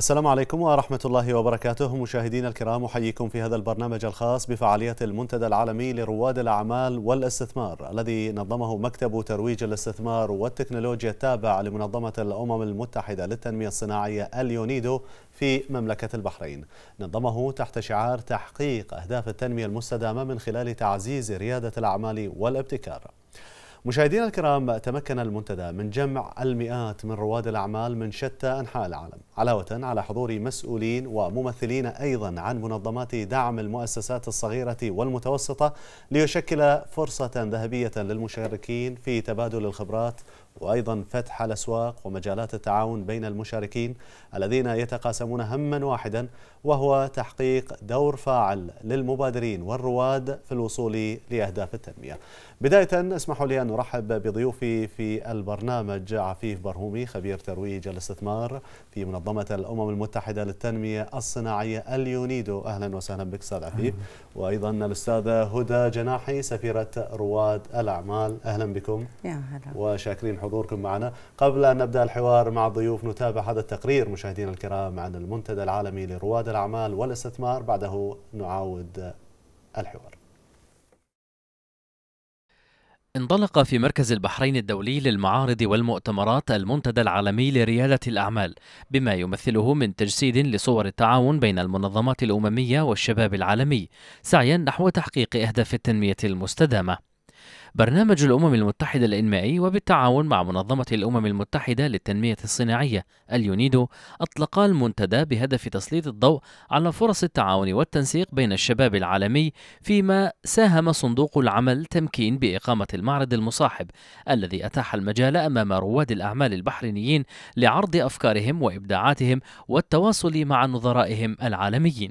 السلام عليكم ورحمة الله وبركاته مشاهدينا الكرام أحييكم في هذا البرنامج الخاص بفعالية المنتدى العالمي لرواد الأعمال والاستثمار الذي نظمه مكتب ترويج الاستثمار والتكنولوجيا التابع لمنظمة الأمم المتحدة للتنمية الصناعية اليونيدو في مملكة البحرين نظمه تحت شعار تحقيق أهداف التنمية المستدامة من خلال تعزيز ريادة الأعمال والابتكار مشاهدينا الكرام تمكن المنتدى من جمع المئات من رواد الأعمال من شتى أنحاء العالم علاوة على حضور مسؤولين وممثلين أيضا عن منظمات دعم المؤسسات الصغيرة والمتوسطة ليشكل فرصة ذهبية للمشاركين في تبادل الخبرات وأيضا فتح الأسواق ومجالات التعاون بين المشاركين الذين يتقاسمون هما واحدا وهو تحقيق دور فاعل للمبادرين والرواد في الوصول لأهداف التنمية بداية اسمحوا لي أن أرحب بضيوفي في البرنامج عفيف برهومي خبير ترويج الاستثمار في منظمة الأمم المتحدة للتنمية الصناعية اليونيدو أهلا وسهلا بك أستاذ عفيف وأيضا الأستاذة هدى جناحي سفيرة رواد الأعمال أهلا بكم يا هلا وشاكرين حضوركم معنا قبل أن نبدأ الحوار مع الضيوف نتابع هذا التقرير مشاهدينا الكرام عن المنتدى العالمي لرواد الأعمال والاستثمار بعده نعاود الحوار انطلق في مركز البحرين الدولي للمعارض والمؤتمرات المنتدى العالمي لريادة الأعمال بما يمثله من تجسيد لصور التعاون بين المنظمات الأممية والشباب العالمي سعيا نحو تحقيق أهداف التنمية المستدامة برنامج الأمم المتحدة الإنمائي وبالتعاون مع منظمة الأمم المتحدة للتنمية الصناعية اليونيدو أطلقا المنتدى بهدف تسليط الضوء على فرص التعاون والتنسيق بين الشباب العالمي فيما ساهم صندوق العمل تمكين بإقامة المعرض المصاحب الذي أتاح المجال أمام رواد الأعمال البحرينيين لعرض أفكارهم وإبداعاتهم والتواصل مع نظرائهم العالميين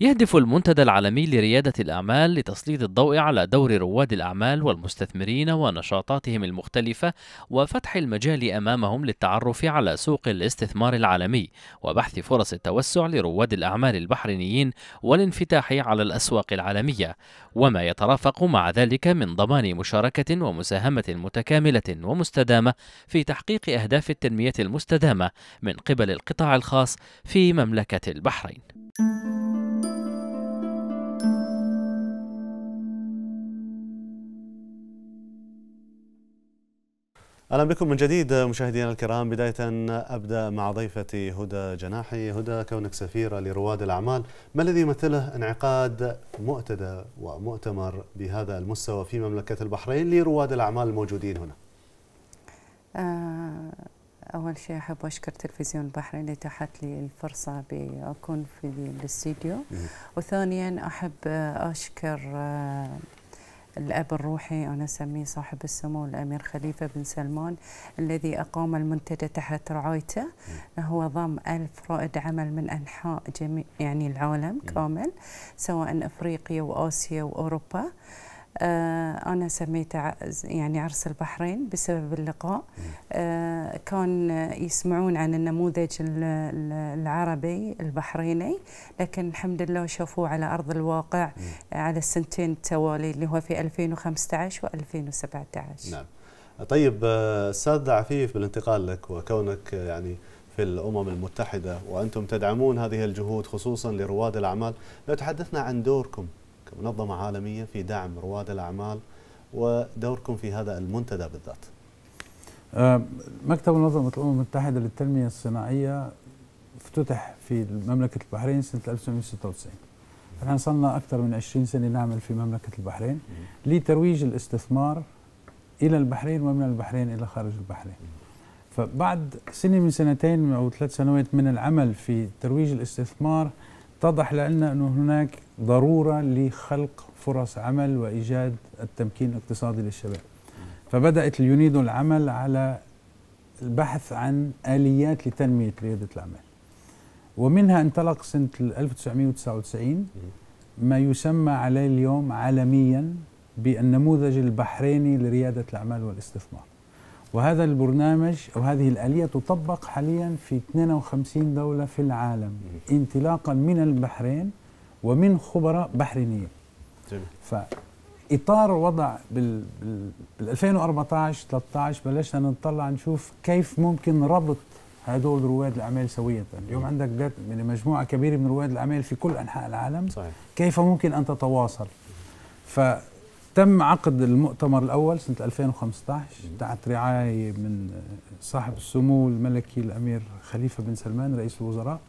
يهدف المنتدى العالمي لريادة الأعمال لتسليط الضوء على دور رواد الأعمال والمستثمرين ونشاطاتهم المختلفة وفتح المجال أمامهم للتعرف على سوق الاستثمار العالمي وبحث فرص التوسع لرواد الأعمال البحرينيين والانفتاح على الأسواق العالمية وما يترافق مع ذلك من ضمان مشاركة ومساهمة متكاملة ومستدامة في تحقيق أهداف التنمية المستدامة من قبل القطاع الخاص في مملكة البحرين. اهلا بكم من جديد مشاهدينا الكرام بدايه ابدا مع ضيفتي هدى جناحي هدى كونك سفيره لرواد الاعمال ما الذي يمثله انعقاد مؤتدى ومؤتمر بهذا المستوى في مملكه البحرين لرواد الاعمال الموجودين هنا آه، اول شيء احب اشكر تلفزيون البحرين اللي اتاحت لي الفرصه باكون في الاستديو وثانيا احب اشكر آه، الأب الروحي أنا أسميه صاحب السمو الأمير خليفة بن سلمان الذي أقام المنتدى تحت رعايته هو ضم ألف رائد عمل من أنحاء جميع يعني العالم كامل سواء أفريقيا وآسيا وأوروبا آه، أنا سميته يعني عرس البحرين بسبب اللقاء آه، كان يسمعون عن النموذج العربي البحريني لكن الحمد لله شافوه على أرض الواقع على السنتين التوالي اللي هو في 2015 و2017 نعم طيب آه، استاذ عفيف بالانتقال لك وكونك يعني في الامم المتحده وانتم تدعمون هذه الجهود خصوصا لرواد الاعمال لو تحدثنا عن دوركم منظمة عالمية في دعم رواد الأعمال ودوركم في هذا المنتدى بالذات أه، مكتب منظمة الأمم المتحدة للتنمية الصناعية افتتح في مملكة البحرين سنة 1996 نحن صلنا أكثر من 20 سنة نعمل في مملكة البحرين لترويج الاستثمار إلى البحرين ومن البحرين إلى خارج البحرين فبعد سنة من سنتين أو ثلاث سنوات من العمل في ترويج الاستثمار اتضح لنا أنه هناك ضرورة لخلق فرص عمل وإيجاد التمكين الاقتصادي للشباب فبدأت اليونيدو العمل على البحث عن آليات لتنمية ريادة الأعمال ومنها انطلق سنة 1999 ما يسمى عليه اليوم عالميا بالنموذج البحريني لريادة الأعمال والاستثمار وهذا البرنامج أو هذه الآلية تطبق حاليا في 52 دولة في العالم انطلاقا من البحرين ومن خبراء بحرينيين فإطار وضع بال 2014 13 بلشنا نطلع نشوف كيف ممكن ربط هدول رواد الأعمال سوية اليوم عندك من يعني مجموعة كبيرة من رواد الأعمال في كل أنحاء العالم صحيح. كيف ممكن أن تتواصل ف تم عقد المؤتمر الأول سنة 2015 تحت رعاية من صاحب السمو الملكي الأمير خليفة بن سلمان رئيس الوزراء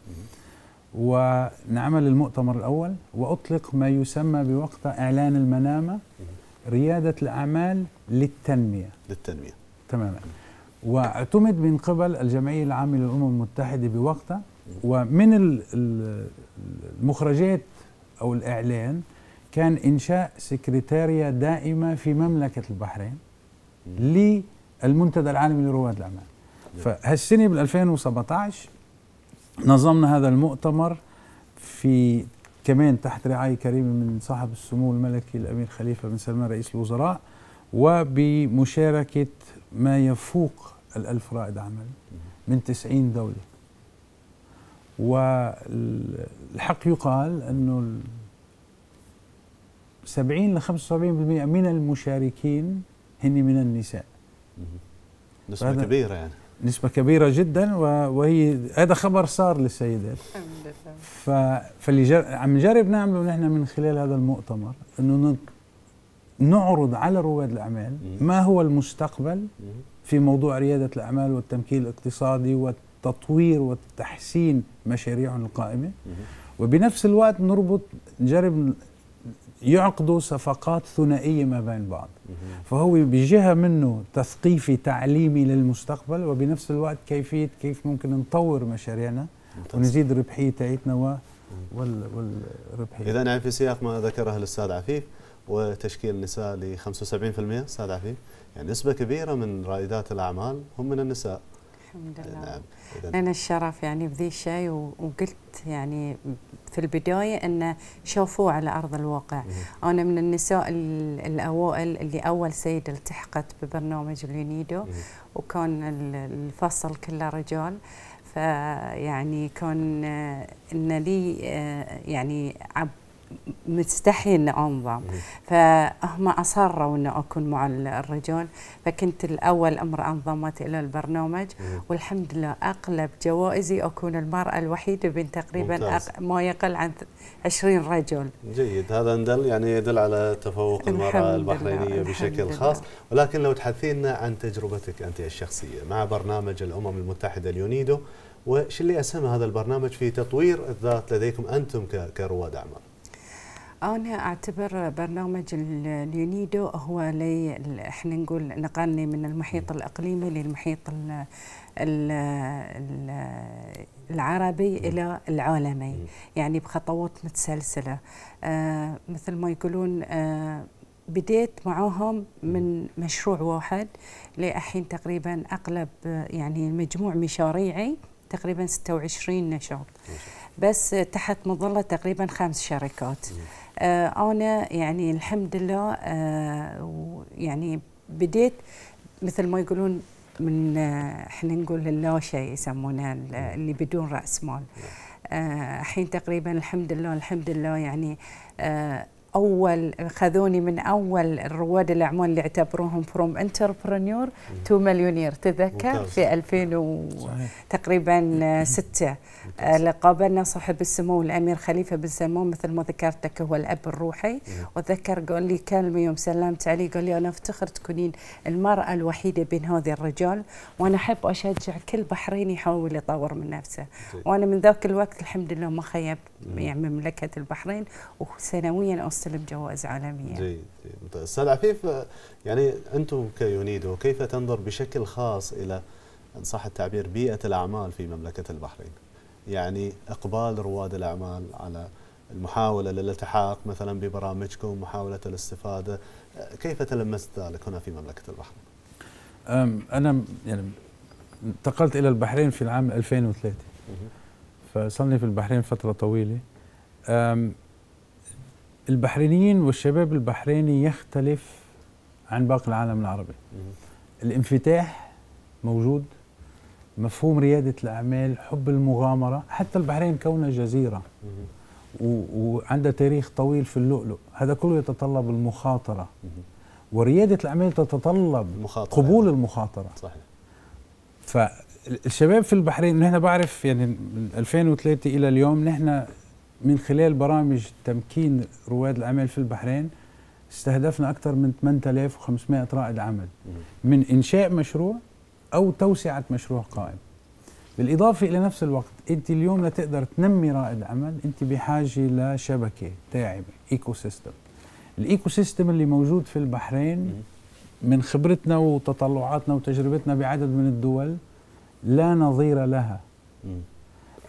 ونعمل المؤتمر الأول وأطلق ما يسمى بوقتها إعلان المنامة ريادة الأعمال للتنمية للتنمية تماما واعتمد من قبل الجمعية العامة للأمم المتحدة بوقتها ومن المخرجات أو الإعلان كان إنشاء سكرتارية دائمة في مملكة البحرين للمنتدى العالمي لرواد الأعمال فهالسنة بال 2017 نظمنا هذا المؤتمر في كمان تحت رعاية كريمة من صاحب السمو الملكي الأمير خليفة بن سلمان رئيس الوزراء وبمشاركة ما يفوق الألف رائد عمل من 90 دولة والحق يقال أنه 70 ل 75% من المشاركين هن من النساء نسبة كبيرة يعني نسبة كبيرة جدا وهي هذا خبر صار للسيدات فاللي عم نجرب نعمله نحن من خلال هذا المؤتمر انه نعرض على رواد الاعمال ما هو المستقبل في موضوع ريادة الاعمال والتمكين الاقتصادي والتطوير والتحسين مشاريعهم القائمة وبنفس الوقت نربط نجرب يعقدوا صفقات ثنائيه ما بين بعض فهو بجهه منه تثقيفي تعليمي للمستقبل وبنفس الوقت كيفيه كيف ممكن نطور مشاريعنا ونزيد الربحيه تاعتنا والربحيه اذا يعني في سياق ما ذكره الاستاذ عفيف وتشكيل النساء ل 75% استاذ عفيف يعني نسبه كبيره من رائدات الاعمال هم من النساء الحمد لله نعم، لنا الشرف يعني بذي الشيء وقلت يعني في البداية أنه شافوه على أرض الواقع أنا من النساء الأوائل اللي أول سيدة التحقت ببرنامج اليونيدو وكان الفصل كله رجال فيعني كان ان لي آه، يعني عب مستحي اني انظم فهم اصروا اني اكون مع الرجال فكنت الاول امراه انضمت الى البرنامج والحمد لله اغلب جوائزي اكون المراه الوحيده بين تقريبا أق... ما يقل عن 20 رجل جيد هذا ندل يعني يدل على تفوق المراه البحرينيه بشكل خاص ولكن لو تحدثينا عن تجربتك انت الشخصيه مع برنامج الامم المتحده اليونيدو وش اللي اسهم هذا البرنامج في تطوير الذات لديكم انتم كرواد اعمال؟ أنا أعتبر برنامج اليونيدو هو لي إحنا نقول نقلني من المحيط الإقليمي للمحيط الـ الـ الـ العربي إلى العالمي يعني بخطوات متسلسلة آه مثل ما يقولون آه بديت معاهم من مشروع واحد لأحين تقريبا أغلب يعني مجموع مشاريعي تقريبا 26 نشاط بس تحت مظلة تقريبا خمس شركات آه، انا يعني الحمد لله آه، يعني بديت مثل ما يقولون من آه، احنا نقول اللا شيء يسمونه اللي بدون راس مال الحين تقريبا الحمد لله الحمد لله يعني اول خذوني من اول رواد الاعمال اللي اعتبروهم فروم انتربرنور تو مليونير تتذكر ممتاز. في 2000 و... تقريبا 6 آه، آه، قابلنا صاحب السمو الامير خليفه بن سلمان مثل ما ذكرت لك هو الاب الروحي وذكر قال لي كلمه يوم سلمت عليه قال لي انا افتخر تكونين المراه الوحيده بين هذه الرجال وانا احب اشجع كل بحريني يحاول يطور من نفسه وانا من ذاك الوقت الحمد لله ما خيب يعني مملكه البحرين وسنويا سلب جوائز عالميه. جيد جيد استاذ عفيف يعني انتم كيونيدو كيف تنظر بشكل خاص الى ان صح التعبير بيئه الاعمال في مملكه البحرين؟ يعني اقبال رواد الاعمال على المحاوله للالتحاق مثلا ببرامجكم محاوله الاستفاده كيف تلمست ذلك هنا في مملكه البحرين؟ انا يعني انتقلت الى البحرين في العام 2003 فصلني في البحرين فتره طويله البحرينيين والشباب البحريني يختلف عن باقي العالم العربي الانفتاح موجود مفهوم ريادة الأعمال حب المغامرة حتى البحرين كونها جزيرة وعندها تاريخ طويل في اللؤلؤ هذا كله يتطلب المخاطرة وريادة الأعمال تتطلب المخاطرة قبول يعني. المخاطرة صحيح فالشباب في البحرين نحن بعرف يعني من 2003 إلى اليوم نحن من خلال برامج تمكين رواد الأعمال في البحرين استهدفنا أكثر من 8500 رائد عمل من إنشاء مشروع أو توسعة مشروع قائم بالإضافة إلى نفس الوقت أنت اليوم لتقدر تنمي رائد عمل أنت بحاجة لشبكة داعمة إيكو سيستم الإيكو سيستم اللي موجود في البحرين من خبرتنا وتطلعاتنا وتجربتنا بعدد من الدول لا نظير لها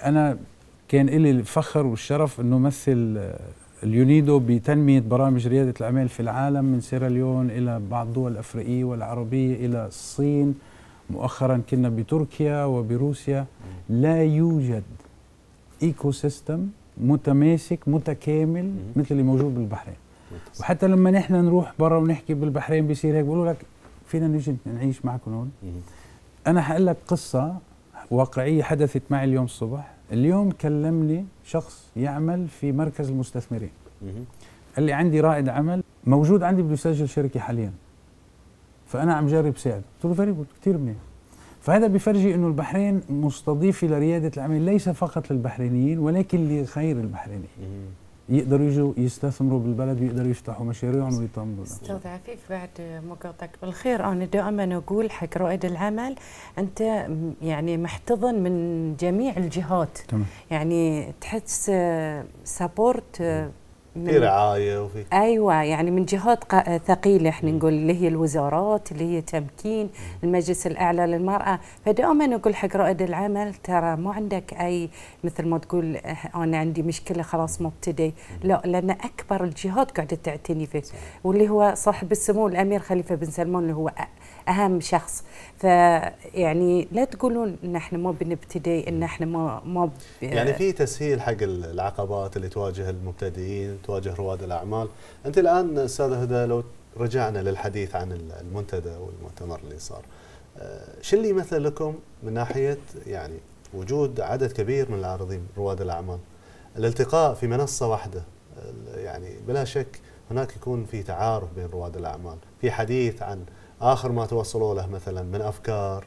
أنا كان لي الفخر والشرف أنه مثل آه، اليونيدو بتنمية برامج ريادة الأعمال في العالم من سيراليون إلى بعض الدول الأفريقية والعربية إلى الصين مؤخرا كنا بتركيا وبروسيا لا يوجد ايكو سيستم متماسك متكامل مثل اللي موجود بالبحرين وحتى لما نحن نروح برا ونحكي بالبحرين بيصير هيك بيقولوا لك فينا نجي نعيش معكم هون انا حقول لك قصه واقعيه حدثت معي اليوم الصبح اليوم كلمني شخص يعمل في مركز المستثمرين قال لي عندي رائد عمل موجود عندي بده يسجل شركه حاليا فانا عم جرب ساعد قلت له فري كثير منيح فهذا بفرجي انه البحرين مستضيفه لرياده الاعمال ليس فقط للبحرينيين ولكن لغير البحرينيين يقدروا يجوا يستثمروا بالبلد ويقدروا يفتحوا مشاريعهم ويطمروا استاذ عفيف بعد مقاطعتك بالخير انا دائما اقول حق رائد العمل انت يعني محتضن من جميع الجهات تمام. يعني تحس سبورت آه، في رعايه وفي ايوه يعني من جهات ثقيله احنا نقول اللي هي الوزارات اللي هي تمكين المجلس الاعلى للمراه فدائما نقول حق رائد العمل ترى ما عندك اي مثل ما تقول أه، انا عندي مشكله خلاص مبتدي لا لان اكبر الجهات قاعده تعتني فيه واللي هو صاحب السمو الامير خليفه بن سلمان اللي هو اهم شخص فيعني لا تقولون ان احنا ما بنبتدي ان احنا ما ما يعني في تسهيل حق العقبات اللي تواجه المبتدئين تواجه رواد الاعمال انت الان استاذه هدى لو رجعنا للحديث عن المنتدى والمؤتمر اللي صار آه، شو اللي مثل لكم من ناحيه يعني وجود عدد كبير من العارضين رواد الاعمال الالتقاء في منصه واحده يعني بلا شك هناك يكون في تعارف بين رواد الاعمال في حديث عن اخر ما توصلوا له مثلا من افكار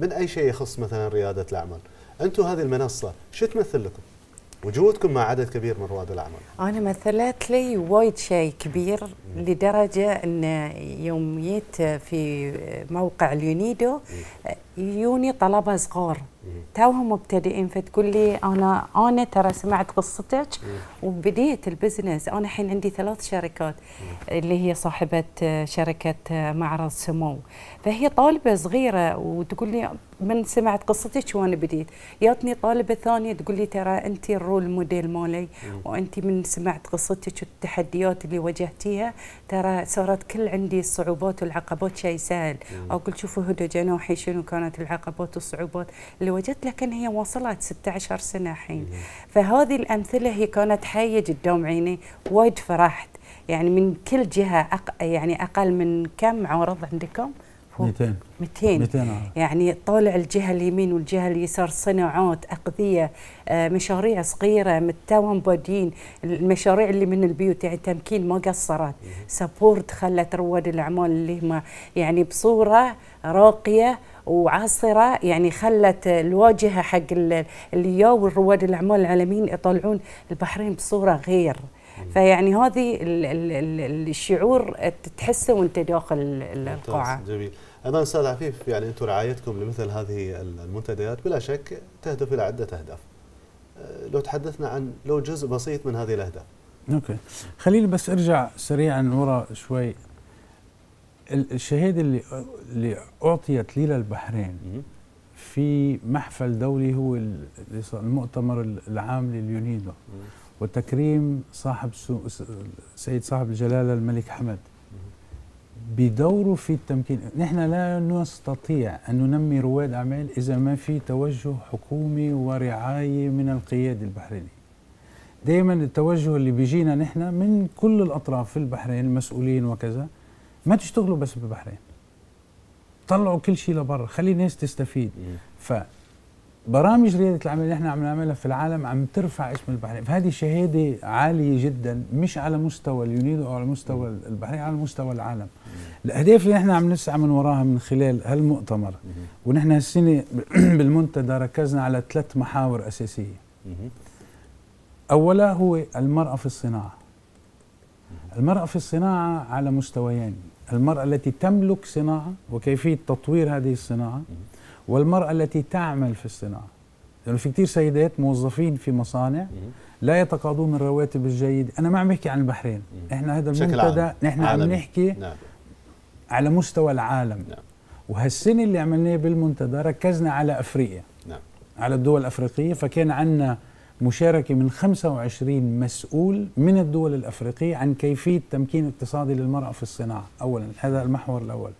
من اي شيء يخص مثلا رياده الاعمال انتم هذه المنصه شو تمثل لكم وجودكم مع عدد كبير من رواد الاعمال انا مثلت لي وايد شيء كبير لدرجه ان يوم جيت في موقع اليونيدو يوني طلبه صغار توهم مبتدئين فتقول لي انا انا ترى سمعت قصتك وبديت البزنس انا الحين عندي ثلاث شركات اللي هي صاحبه آه، شركه آه، معرض سمو فهي طالبه صغيره وتقول لي من سمعت قصتك وانا بديت جاتني طالبه ثانيه تقول لي ترى انت الرول موديل مالي وانت من سمعت قصتك والتحديات اللي واجهتيها ترى صارت كل عندي الصعوبات والعقبات شيء سهل اقول شوفوا هدى جناحي شنو كانت العقبات والصعوبات اللي تزوجت لكن هي وصلت 16 سنه الحين فهذه الامثله هي كانت حيه قدام عيني وايد فرحت يعني من كل جهه أق... يعني اقل من كم عرض عندكم؟ 200 200 200 يعني طالع الجهه اليمين والجهه اليسار صناعات اقذيه آه، مشاريع صغيره متوهم بادين المشاريع اللي من البيوت يعني تمكين ما قصرت سبورت خلت رواد الاعمال اللي هم يعني بصوره راقيه وعاصره يعني خلت الواجهه حق اللي يا والرواد الاعمال العالميين يطلعون البحرين بصوره غير فيعني هذه الشعور تحسه وانت داخل القاعه جميل ايضا استاذ عفيف يعني انتم رعايتكم لمثل هذه المنتديات بلا شك تهدف الى عده اهداف أه، لو تحدثنا عن لو جزء بسيط من هذه الاهداف اوكي خليني بس ارجع سريعا ورا شوي الشهاده اللي اللي اعطيت لي للبحرين في محفل دولي هو المؤتمر العام لليونيدو وتكريم صاحب سيد صاحب الجلاله الملك حمد بدوره في التمكين نحن لا نستطيع أن ننمي رواد أعمال إذا ما في توجه حكومي ورعاية من القيادة البحرينية دائما التوجه اللي بيجينا نحن من كل الأطراف في البحرين مسؤولين وكذا ما تشتغلوا بس بالبحرين طلعوا كل شيء لبرا خلي الناس تستفيد ف برامج رياده الاعمال اللي احنا عم نعملها في العالم عم ترفع اسم البحرين فهذه شهاده عاليه جدا مش على مستوى اليونيدو او على مستوى البحرين على مستوى العالم الاهداف اللي احنا عم نسعى من وراها من خلال هالمؤتمر ونحن هالسنه بالمنتدى ركزنا على ثلاث محاور اساسيه اولا هو المراه في الصناعه المراه في الصناعه على مستويين المرأة التي تملك صناعة وكيفية تطوير هذه الصناعة والمرأة التي تعمل في الصناعة لأنه يعني في كثير سيدات موظفين في مصانع لا يتقاضون الرواتب الجيدة أنا ما عم بحكي عن البحرين إحنا هذا المنتدى نحن عم نحكي نعم. على مستوى العالم نعم. وهالسنة اللي عملناها بالمنتدى ركزنا على أفريقيا نعم. على الدول الأفريقية فكان عندنا مشاركة من 25 مسؤول من الدول الأفريقية عن كيفية تمكين اقتصادي للمرأة في الصناعة أولا هذا المحور الأول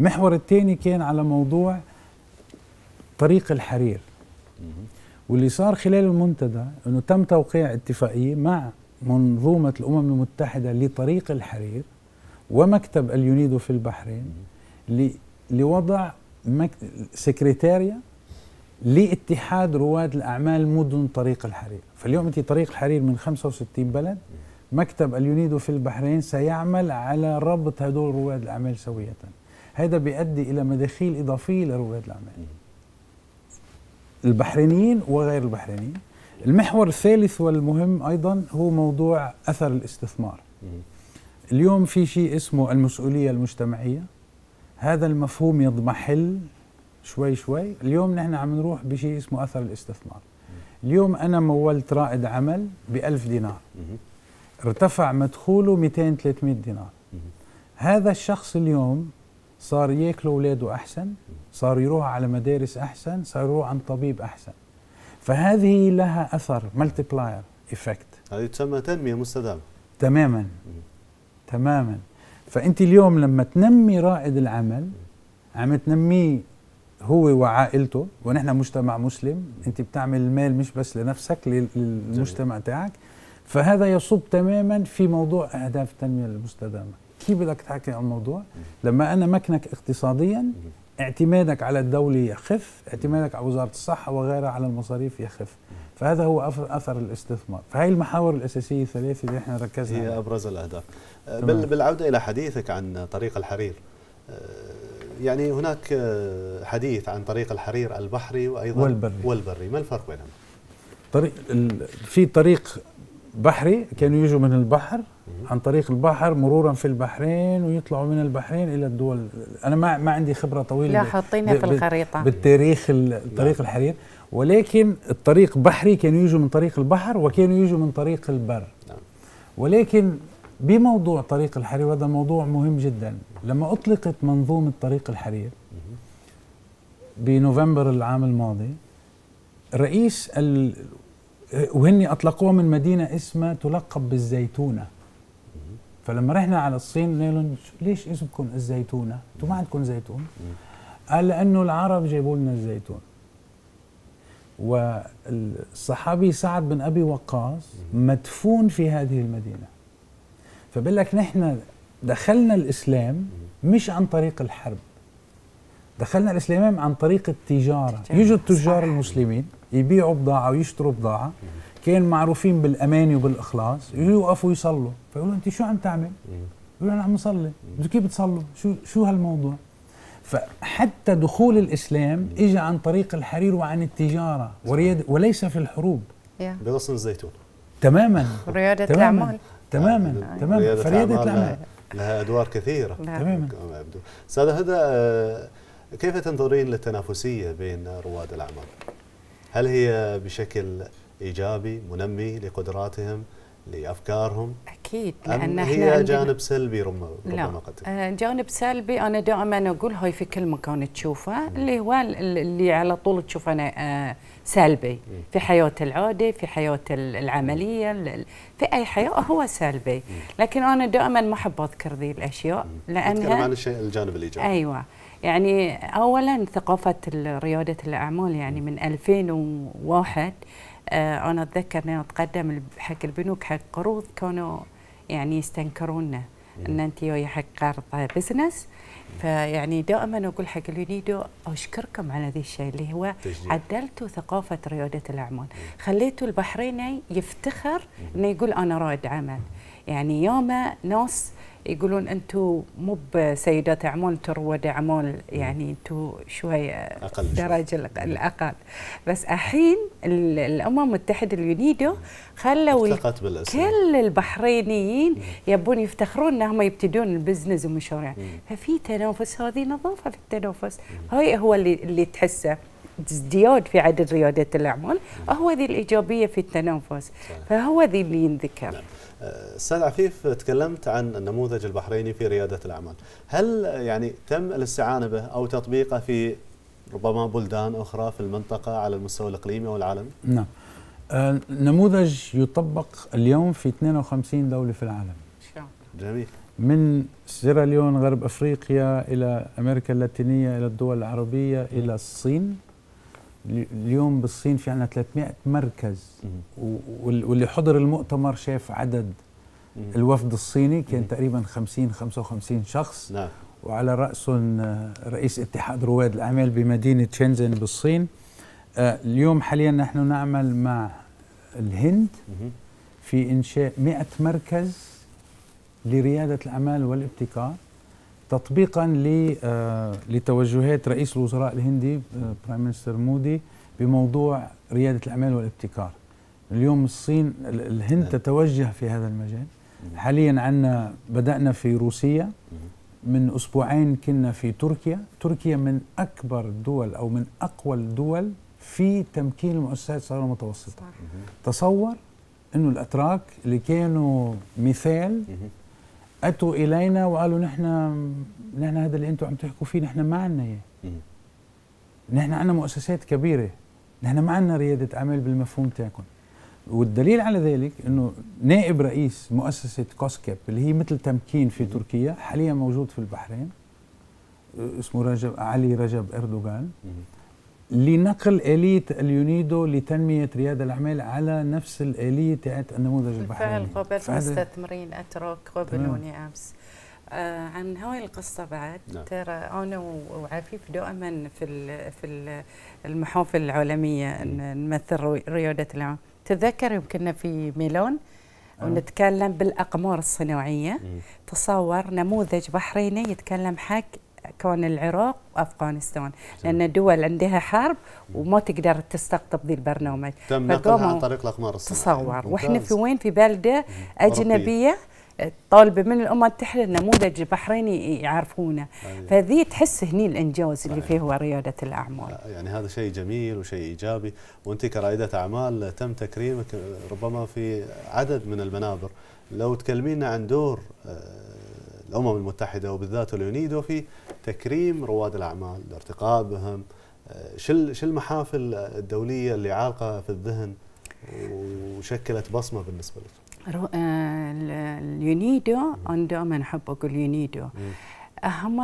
المحور الثاني كان على موضوع طريق الحرير واللي صار خلال المنتدى أنه تم توقيع اتفاقية مع منظومة الأمم المتحدة لطريق الحرير ومكتب اليونيدو في البحرين لوضع سكرتاريا لاتحاد رواد الأعمال مدن طريق الحرير فاليوم أنت طريق الحرير من 65 بلد مكتب اليونيدو في البحرين سيعمل على ربط هدول رواد الأعمال سوية هذا بيؤدي إلى مداخيل إضافية لرواد الأعمال البحرينيين وغير البحرينيين المحور الثالث والمهم أيضا هو موضوع أثر الاستثمار اليوم في شيء اسمه المسؤولية المجتمعية هذا المفهوم يضمحل شوي شوي اليوم نحن عم نروح بشيء اسمه اثر الاستثمار اليوم انا مولت رائد عمل ب 1000 دينار ارتفع مدخوله 200 300 دينار هذا الشخص اليوم صار ياكلوا اولاده احسن صار يروح على مدارس احسن صار يروح عند طبيب احسن فهذه لها اثر ملتيبلاير افكت هذه تسمى تنميه مستدامه تماما تماما فانت اليوم لما تنمي رائد العمل عم تنميه هو وعائلته ونحن مجتمع مسلم انت بتعمل المال مش بس لنفسك للمجتمع تاعك فهذا يصب تماما في موضوع اهداف التنميه المستدامه كيف بدك تحكي عن الموضوع لما انا مكنك اقتصاديا اعتمادك على الدولة يخف اعتمادك على وزارة الصحة وغيرها على المصاريف يخف فهذا هو أثر الاستثمار فهي المحاور الأساسية الثلاثة اللي احنا ركزنا هي أبرز الأهداف تمام. بالعودة إلى حديثك عن طريق الحرير آه، يعني هناك آه، حديث عن طريق الحرير البحري وايضا والبري والبري ما الفرق بينهم؟ طريق في طريق بحري كانوا يجوا من البحر عن طريق البحر مرورا في البحرين ويطلعوا من البحرين الى الدول انا ما ما عندي خبره طويله لا حطينا في الخريطه بالتاريخ نعم. طريق الحرير ولكن الطريق بحري كانوا يجوا من طريق البحر وكانوا يجوا من طريق البر نعم. ولكن بموضوع طريق الحرير وهذا موضوع مهم جدا لما أطلقت منظومة طريق الحرير بنوفمبر العام الماضي رئيس ال... وهن أطلقوها من مدينة اسمها تلقب بالزيتونة فلما رحنا على الصين قلنا لهم ليش اسمكم الزيتونة؟ انتم ما عندكم زيتون؟ قال لأنه العرب جابوا لنا الزيتون والصحابي سعد بن أبي وقاص مدفون في هذه المدينة فبقول لك نحن دخلنا الاسلام مش عن طريق الحرب دخلنا الاسلام عن طريق التجاره يجوا التجار المسلمين يبيعوا بضاعه ويشتروا بضاعه كان معروفين بالامانه وبالاخلاص يوقفوا يصلوا فيقولوا انت شو عم تعمل يقولوا انا عم بصلي كيف بتصلوا شو شو هالموضوع فحتى دخول الاسلام اجى عن طريق الحرير وعن التجاره وليس في الحروب بغصن الزيتون تماما رياده الاعمال تماما آه، تماما يعني فرياده الاعمال لها ادوار كثيره نعم. تماما استاذه هدى آه، كيف تنظرين للتنافسيه بين رواد الاعمال؟ هل هي بشكل ايجابي منمي لقدراتهم؟ لافكارهم اكيد لان هي احنا جانب سلبي ربما لا قد آه، جانب سلبي انا دائما اقول هاي في كل مكان تشوفه اللي هو اللي على طول تشوفه أنا آه، سلبي مم. في حياه العاده في حياه العمليه في اي حياه هو سلبي مم. لكن انا دائما ما احب اذكر ذي الاشياء لان اتكلم عن الشيء الجانب الايجابي ايوه يعني اولا ثقافه رياده الاعمال يعني من 2001 آه، انا اتذكر ان اتقدم حق البنوك حق قروض كانوا يعني يستنكروننا ان انت ويا حق قرض بزنس فيعني دائما اقول حق اليونيدو اشكركم على هذا الشيء اللي هو عدلتوا ثقافه رياده الاعمال، خليتوا البحريني يفتخر انه يقول انا رائد عمل، يعني يوما ناس يقولون انتم مو بسيدات اعمال ترود اعمال يعني انتم شوي آه، أقل درجه شوي. الاقل بس الحين الامم المتحده اليونيدو خلوا كل البحرينيين يبون يفتخرون انهم يبتدون البزنس ومشاريع ففي تنافس هذه نظافه في التنافس هاي هو اللي اللي تحسه ازدياد في عدد ريادات الاعمال هو ذي الايجابيه في التنافس فهو ذي اللي ينذكر نعم. أه، استاذ عفيف تكلمت عن النموذج البحريني في رياده الاعمال، هل يعني تم الاستعانه به او تطبيقه في ربما بلدان اخرى في المنطقه على المستوى الاقليمي او العالمي؟ نعم. أه، النموذج يطبق اليوم في 52 دوله في العالم. جميل. من سيراليون غرب افريقيا الى امريكا اللاتينيه الى الدول العربيه الى الصين اليوم بالصين في عندنا 300 مركز واللي حضر المؤتمر شاف عدد الوفد الصيني كان تقريبا 50 55 شخص نعم وعلى رأسهم آه، رئيس اتحاد رواد الأعمال بمدينة شنزن بالصين آه، اليوم حاليا نحن نعمل مع الهند في إنشاء 100 مركز لريادة الأعمال والابتكار تطبيقا آه، لتوجهات رئيس الوزراء الهندي برايم مينستر مودي بموضوع رياده الاعمال والابتكار. اليوم الصين الهند نعم. تتوجه في هذا المجال. حاليا عندنا بدانا في روسيا من اسبوعين كنا في تركيا، تركيا من اكبر الدول او من اقوى الدول في تمكين المؤسسات الصغيره والمتوسطه. تصور انه الاتراك اللي كانوا مثال اتوا الينا وقالوا نحن نحن هذا اللي انتم عم تحكوا فيه نحن ما عندنا اياه نحن عندنا مؤسسات كبيره نحن ما عندنا رياده اعمال بالمفهوم تاعكم والدليل على ذلك انه نائب رئيس مؤسسه كوسكيب اللي هي مثل تمكين في تركيا حاليا موجود في البحرين اسمه رجب علي رجب اردوغان لنقل آلية اليونيدو لتنمية ريادة الأعمال على نفس الآلية تاعت النموذج البحريني بالفعل قابلت مستثمرين أتراك قابلوني أمس آه عن هاي القصة بعد نعم. ترى أنا وعفيف دائما في في المحافل العالمية إيه. نمثل ريادة الأعمال تذكر يوم كنا في ميلون آه. ونتكلم بالأقمار الصناعية إيه. تصور نموذج بحريني يتكلم حق كون العراق وافغانستان جميل. لان الدول عندها حرب وما تقدر تستقطب ذي البرنامج تم نقلها عن طريق الاقمار الصناعيه تصور واحنا في وين في بلده اجنبيه آه، طالبه من الامم المتحده نموذج بحريني يعرفونه أيوة. فذي تحس هني الانجاز اللي أيوة. فيه هو رياده الاعمال يعني هذا شيء جميل وشيء ايجابي وانت كرائده اعمال تم تكريمك آه، ربما في عدد من المنابر لو تكلمينا عن دور آه، الامم المتحده وبالذات اليونيدو في تكريم رواد الاعمال، الارتقاء بهم، آه، شو المحافل الدوليه اللي عالقه في الذهن وشكلت بصمه بالنسبه لك؟ آه، اليونيدو انا دائما احب اقول يونيدو اهم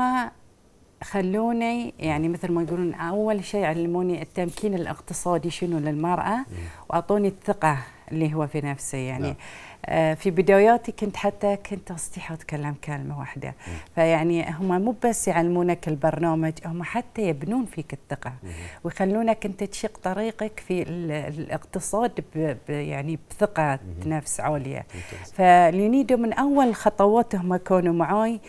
خلوني يعني مثل ما يقولون اول شيء علموني التمكين الاقتصادي شنو للمراه واعطوني الثقه اللي هو في نفسي يعني نعم. آه في بداياتي كنت حتى كنت أستحي اتكلم كلمه واحده فيعني هم مو بس يعلمونك البرنامج هم حتى يبنون فيك الثقه ويخلونك انت تشق طريقك في الاقتصاد ب يعني بثقه مم. نفس عاليه فاليونيدو من اول خطوات هم كانوا معاي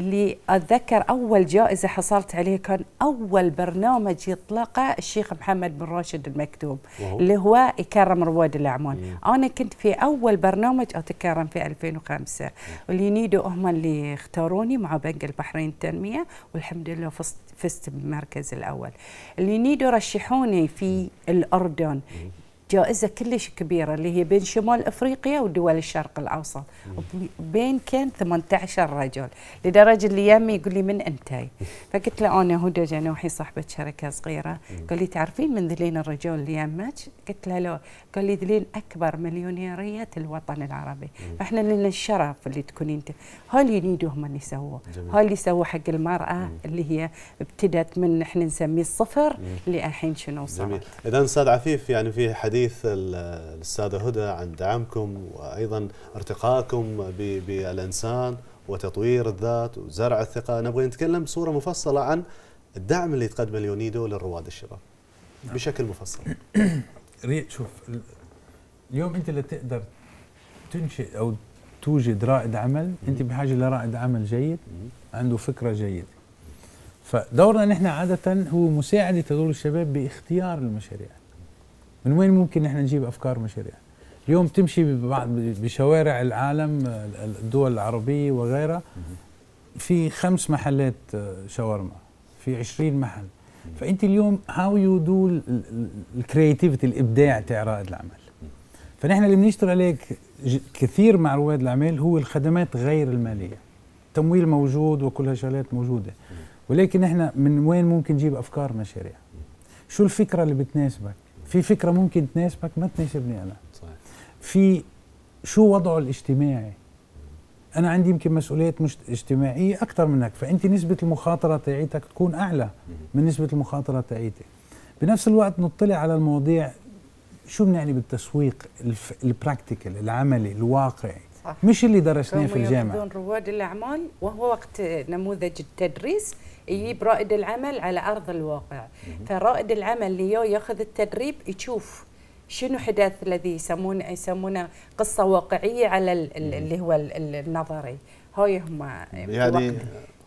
اللي اتذكر اول جائزه حصلت عليها كان اول برنامج يطلقه الشيخ محمد بن راشد المكتوب وهو. اللي هو يكرم رواد الاعمال مم. انا كنت في اول برنامج اتكرم في 2005 مم. واليونيدو هم اللي اختاروني مع بنك البحرين التنميه والحمد لله فزت فزت بالمركز الاول اللي اليونيدو رشحوني في الاردن مم. جائزة كلش كبيرة اللي هي بين شمال أفريقيا ودول الشرق الأوسط بين كان 18 رجل لدرجة اللي يمي يقول لي من أنتي فقلت له أنا هدى جنوحي صاحبة شركة صغيرة قال لي تعرفين من ذلين الرجال اللي يمك قلت له لا قال لي ذلين أكبر مليونيرية الوطن العربي فإحنا لنا الشرف اللي تكونين أنت هل يريدوا هم اللي سووه هل اللي سووه حق المرأة اللي هي ابتدت من احنا نسميه الصفر الحين شنو صار جميل إذا أستاذ عفيف يعني في حديث حديث الأستاذة هدى عن دعمكم وأيضا ارتقاكم بالإنسان وتطوير الذات وزرع الثقة نبغى نتكلم بصورة مفصلة عن الدعم اللي تقدمه اليونيدو للرواد الشباب نعم. بشكل مفصل شوف اليوم انت اللي تقدر تنشئ او توجد رائد عمل انت بحاجه لرائد عمل جيد عنده فكره جيده فدورنا نحن عاده هو مساعده هذول الشباب باختيار المشاريع من وين ممكن نحن نجيب افكار مشاريع؟ اليوم تمشي بشوارع العالم الدول العربيه وغيرها في خمس محلات آه، شاورما في 20 محل فانت اليوم هاو يو دو الكرياتيفيتي الابداع تاع رائد الاعمال فنحن اللي بنشتغل عليه كثير مع رواد الاعمال هو الخدمات غير الماليه التمويل موجود وكل هالشغلات موجوده ولكن احنا من وين ممكن نجيب افكار مشاريع شو الفكره اللي بتناسبك في فكره ممكن تناسبك ما تناسبني انا صحيح. في شو وضعه الاجتماعي انا عندي يمكن مسؤوليات مش اجتماعيه اكثر منك فانت نسبه المخاطره تاعيتك تكون اعلى من نسبه المخاطره تاعيتي بنفس الوقت نطلع على المواضيع شو بنعني بالتسويق البراكتيكال العملي الواقعي مش اللي درسناه في الجامعه رواد الاعمال وهو وقت نموذج التدريس يجيب رائد العمل على ارض الواقع فرائد العمل اللي ياخذ التدريب يشوف شنو حدث الذي يسمون يسمونه قصه واقعيه على اللي هو النظري هاي هم يعني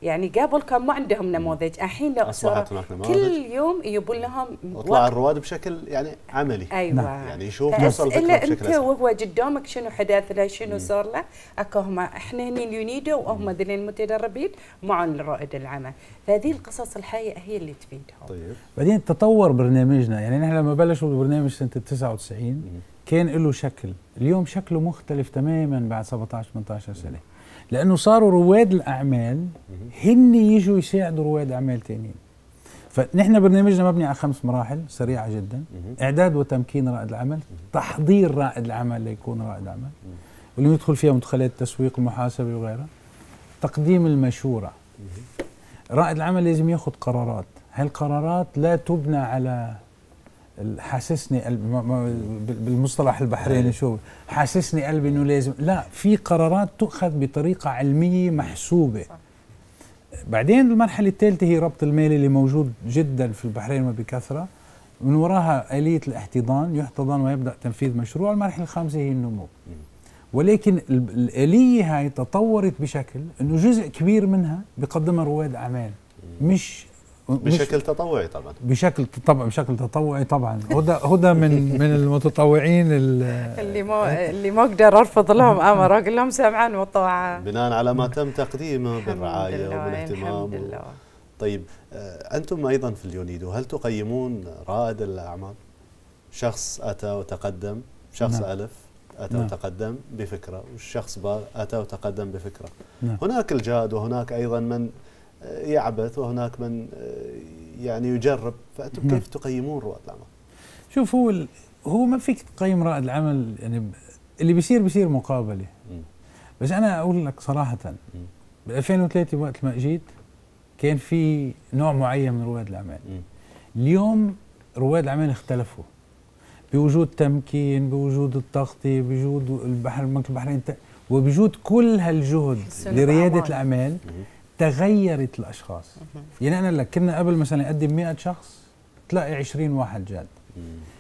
يعني قبل كان ما عندهم نموذج الحين لو اصبحت هناك نموذج كل يوم يبون لهم اطلاع الرواد بشكل يعني عملي ايوه نعم. يعني يشوف نفسه الفكره بشكل انت أسهل. وهو قدامك شنو حدث له شنو صار له اكو هم احنا هنا اليونيدو وهم ذلين المتدربين مع رائد العمل فهذه القصص الحقيقه هي اللي تفيدهم طيب بعدين تطور برنامجنا يعني نحن لما بلشوا البرنامج سنه 99 كان له شكل اليوم شكله مختلف تماما بعد 17 18 سنه لانه صاروا رواد الاعمال هن يجوا يساعدوا رواد اعمال ثانيين فنحن برنامجنا مبني على خمس مراحل سريعه جدا اعداد وتمكين رائد العمل تحضير رائد العمل ليكون رائد عمل واللي يدخل فيها مدخلات التسويق المحاسبه وغيرها تقديم المشوره رائد العمل لازم ياخذ قرارات هالقرارات لا تبنى على حاسسني بالمصطلح البحريني أيوه. شو حاسسني قلبي انه لازم لا في قرارات تؤخذ بطريقه علميه محسوبه صح. بعدين المرحله الثالثه هي ربط المال اللي موجود جدا في البحرين وبكثره من وراها اليه الاحتضان يحتضن ويبدا تنفيذ مشروع المرحله الخامسه هي النمو ولكن الاليه هاي تطورت بشكل انه جزء كبير منها بقدمها رواد اعمال مش بشكل تطوعي طبعا بشكل طبعا بشكل تطوعي طبعا هدى هدى من من المتطوعين اللي مو اللي ما اقدر ارفض لهم امر اقول لهم سمعا وطاعه بناء على ما تم تقديمه بالرعايه وبالاهتمام الحمد لله طيب آه، انتم ايضا في اليونيدو هل تقيمون رائد الاعمال؟ شخص اتى وتقدم شخص نعم. الف اتى نعم. وتقدم بفكره والشخص باء اتى وتقدم بفكره نعم. هناك الجاد وهناك ايضا من يعبث وهناك من آه، يعني يجرب فانتم كيف تقيمون رواد الاعمال؟ شوف هو هو ما فيك تقيم رائد العمل يعني اللي بيصير بيصير مقابله بس انا اقول لك صراحه ب 2003 وقت ما اجيت كان في نوع معين من رواد الاعمال اليوم رواد الاعمال اختلفوا بوجود تمكين بوجود التغطيه بوجود البحر البحرين وبوجود كل هالجهد لرياده الاعمال تغيرت الاشخاص يعني انا لك كنا قبل مثلا اقدم 100 شخص تلاقي 20 واحد جاد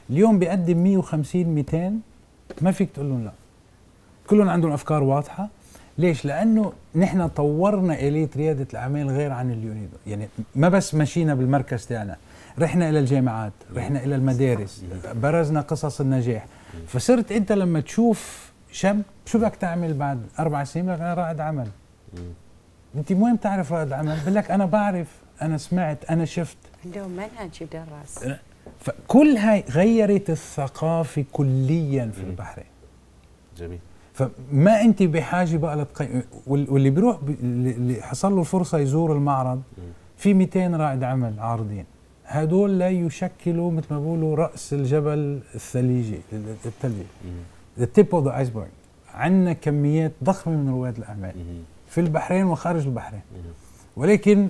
اليوم بيقدم 150 200 ما فيك تقول لهم لا كلهم عندهم افكار واضحه ليش؟ لانه نحن طورنا اليه رياده الاعمال غير عن اليونيدو، يعني ما بس مشينا بالمركز تاعنا، رحنا الى الجامعات، رحنا الى المدارس، برزنا قصص النجاح، فصرت انت لما تشوف شاب شو بدك تعمل بعد اربع سنين؟ لك انا رائد عمل. انت وين بتعرف رائد العمل؟ بقول لك انا بعرف انا سمعت انا شفت عندهم منهج يدرس فكل هاي غيرت الثقافه كليا في البحرين جميل فما انت بحاجه بقى لتقيم واللي بيروح ب... اللي حصل له الفرصه يزور المعرض في 200 رائد عمل عارضين هدول لا يشكلوا مثل ما بيقولوا راس الجبل الثلجي الثلجي ذا تيب اوف ذا ايسبرغ عندنا كميات ضخمه من رواد الاعمال في البحرين وخارج البحرين ولكن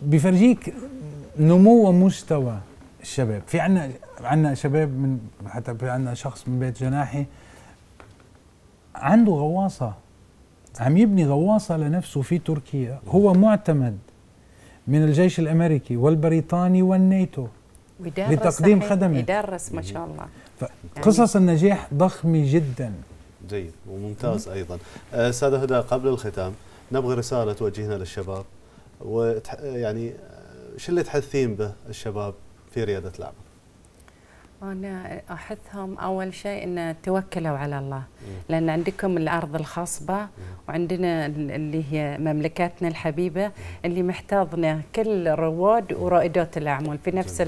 بفرجيك نمو ومستوى الشباب في عندنا عندنا شباب من حتى في عندنا شخص من بيت جناحي عنده غواصه عم يبني غواصه لنفسه في تركيا هو معتمد من الجيش الامريكي والبريطاني والناتو لتقديم خدمه يدرس ما شاء الله قصص النجاح ضخمه جدا جيد وممتاز ايضا آه، استاذه هدى قبل الختام نبغى رساله توجهنا للشباب وتح... يعني آه، شو اللي تحثين به الشباب في رياده الاعمال؟ أنا أحثهم أول شيء أن توكلوا على الله لأن عندكم الأرض الخصبة وعندنا اللي هي مملكتنا الحبيبة اللي محتضنة كل رواد ورائدات الأعمال في نفس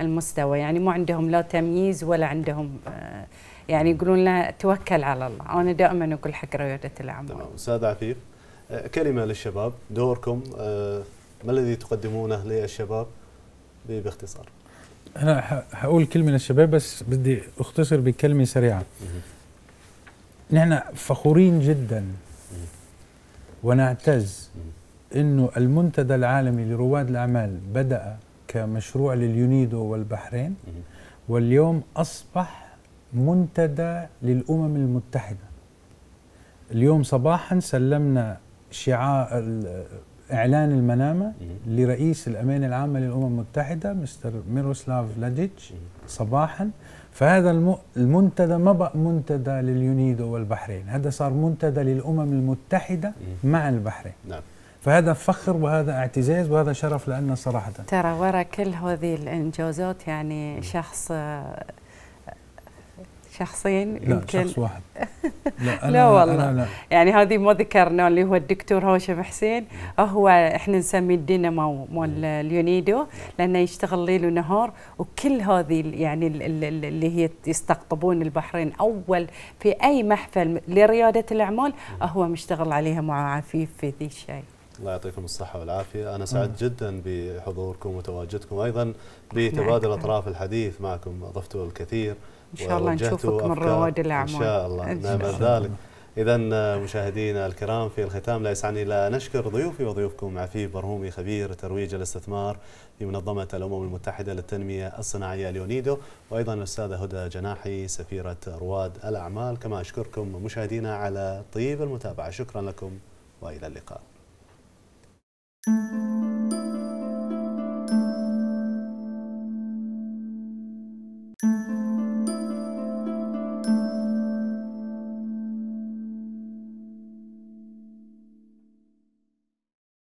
المستوى يعني مو عندهم لا تمييز ولا عندهم آه يعني يقولون لنا توكل على الله أنا دائما أقول حق ريادة الأعمال تمام أستاذ عفيف آه، كلمة للشباب دوركم آه، ما الذي تقدمونه للشباب باختصار أنا هقول كلمة للشباب بس بدي أختصر بكلمة سريعة نحن فخورين جدا ونعتز انه المنتدى العالمي لرواد الاعمال بدا كمشروع لليونيدو والبحرين واليوم اصبح منتدى للامم المتحده اليوم صباحا سلمنا شعار اعلان المنامه لرئيس الامين العامه للامم المتحده مستر ميروسلاف لاديتش صباحا فهذا المنتدى ما بقى منتدى لليونيدو والبحرين هذا صار منتدى للامم المتحده مع البحرين نعم فهذا فخر وهذا اعتزاز وهذا شرف لنا صراحه ترى ورا كل هذه الانجازات يعني شخص شخصين لا يمكن شخص واحد لا, أنا لا والله أنا لا. يعني هذه ما ذكرنا اللي هو الدكتور هوشم حسين هو احنا نسميه الدينامو مال اليونيدو لانه يشتغل ليل ونهار وكل هذه يعني اللي هي يستقطبون البحرين اول في اي محفل لرياده الاعمال هو مشتغل عليها مع عفيف في ذي الشيء الله يعطيكم الصحة والعافية أنا آه. سعد جدا بحضوركم وتواجدكم أيضا نعم. بتبادل أطراف الحديث معكم أضفتوا الكثير ان شاء الله نشوفك من رواد الاعمال ان شاء الله نعم ذلك اذا مشاهدينا الكرام في الختام لا يسعني الا نشكر ضيوفي وضيوفكم عفيف برهومي خبير ترويج الاستثمار في منظمه الامم المتحده للتنميه الصناعيه ليونيدو وايضا الاستاذه هدى جناحي سفيره رواد الاعمال كما اشكركم مشاهدينا على طيب المتابعه شكرا لكم والى اللقاء.